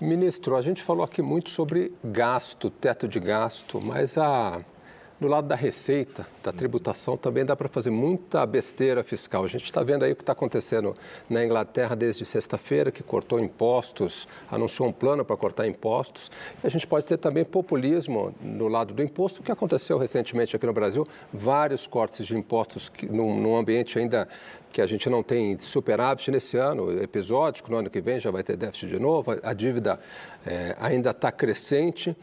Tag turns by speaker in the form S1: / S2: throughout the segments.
S1: Ministro, a gente falou aqui muito sobre gasto, teto de gasto, mas a do lado da receita, da tributação, também dá para fazer muita besteira fiscal. A gente está vendo aí o que está acontecendo na Inglaterra desde sexta-feira, que cortou impostos, anunciou um plano para cortar impostos. E a gente pode ter também populismo no lado do imposto, o que aconteceu recentemente aqui no Brasil, vários cortes de impostos que, num, num ambiente ainda que a gente não tem superávit nesse ano, episódico, no ano que vem já vai ter déficit de novo, a dívida é, ainda está crescente.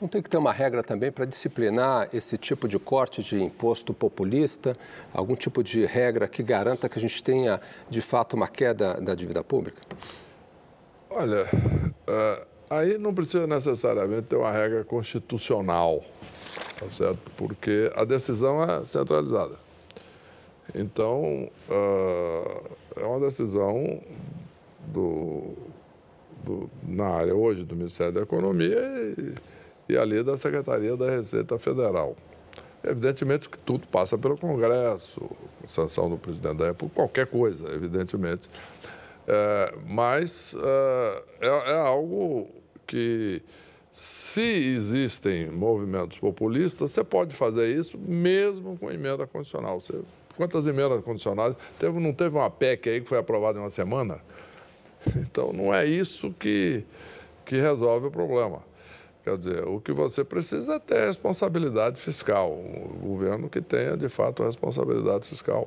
S1: Não tem que ter uma regra também para disciplinar esse tipo de corte de imposto populista, algum tipo de regra que garanta que a gente tenha, de fato, uma queda da dívida pública?
S2: Olha, eh, aí não precisa necessariamente ter uma regra constitucional, tá certo? Porque a decisão é centralizada. Então, eh, é uma decisão do, do na área hoje do Ministério da Economia. E, e ali da Secretaria da Receita Federal. Evidentemente que tudo passa pelo Congresso, sanção do presidente da época qualquer coisa, evidentemente. É, mas é, é, é, algo que, se existem movimentos populistas, você pode fazer isso mesmo com emenda condicional. Você, quantas emendas condicionais? Teve, não teve uma PEC aí que foi aprovada em uma semana? Então, não é isso que, que resolve o problema. Quer dizer, o que você precisa é ter responsabilidade fiscal, um governo que tenha, de fato, a responsabilidade fiscal.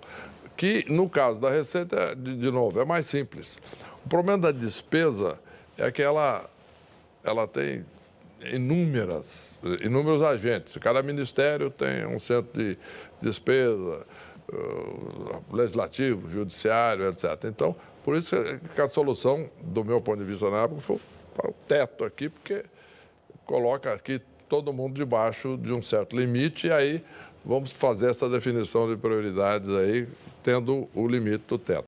S2: Que, no caso da Receita, de, novo, é mais simples. O problema da despesa é que ela, ela tem inúmeras, inúmeros agentes. Cada ministério tem um centro de despesa, eh, legislativo, judiciário, etc. Então, por isso que a solução, do meu ponto de vista na época, foi para o teto aqui, porque coloca aqui todo mundo debaixo de um certo limite e aí vamos fazer essa definição de prioridades aí, tendo o limite do teto.